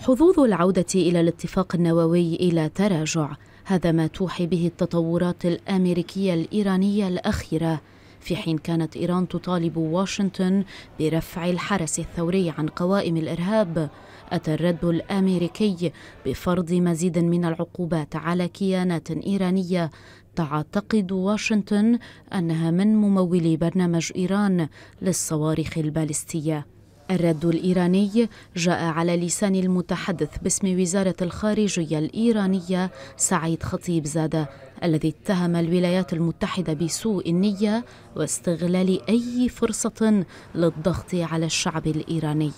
حظوظ العودة إلى الاتفاق النووي إلى تراجع هذا ما توحي به التطورات الأمريكية الإيرانية الأخيرة في حين كانت إيران تطالب واشنطن برفع الحرس الثوري عن قوائم الإرهاب أتى الرد الأمريكي بفرض مزيد من العقوبات على كيانات إيرانية تعتقد واشنطن أنها من ممولي برنامج إيران للصواريخ البالستية الرد الإيراني جاء على لسان المتحدث باسم وزارة الخارجية الإيرانية سعيد خطيب زادة الذي اتهم الولايات المتحدة بسوء النية واستغلال أي فرصة للضغط على الشعب الإيراني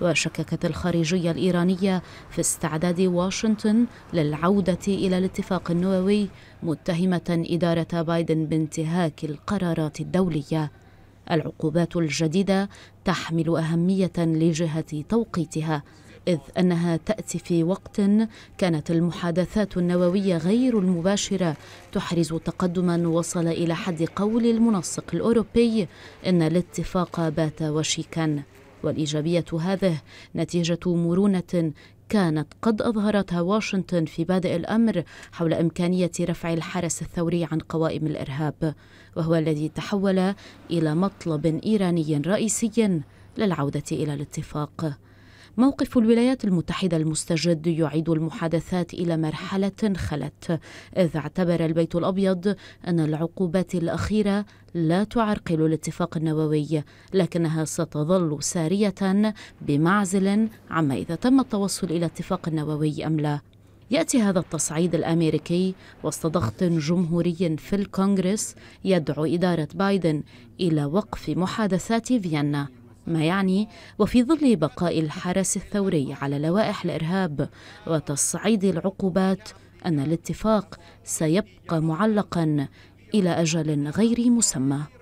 وشككت الخارجية الإيرانية في استعداد واشنطن للعودة إلى الاتفاق النووي متهمة إدارة بايدن بانتهاك القرارات الدولية العقوبات الجديدة تحمل أهمية لجهة توقيتها إذ أنها تأتي في وقت كانت المحادثات النووية غير المباشرة تحرز تقدما وصل إلى حد قول المنسق الأوروبي إن الاتفاق بات وشيكا والإيجابية هذه نتيجة مرونة كانت قد أظهرتها واشنطن في بادئ الأمر حول إمكانية رفع الحرس الثوري عن قوائم الإرهاب وهو الذي تحول إلى مطلب إيراني رئيسي للعودة إلى الاتفاق موقف الولايات المتحدة المستجد يعيد المحادثات إلى مرحلة خلت إذ اعتبر البيت الأبيض أن العقوبات الأخيرة لا تعرقل الاتفاق النووي لكنها ستظل سارية بمعزل عما إذا تم التوصل إلى اتفاق نووي أم لا ياتي هذا التصعيد الامريكي وسط ضغط جمهوري في الكونغرس يدعو اداره بايدن الى وقف محادثات فيينا ما يعني وفي ظل بقاء الحرس الثوري على لوائح الارهاب وتصعيد العقوبات ان الاتفاق سيبقى معلقا الى اجل غير مسمى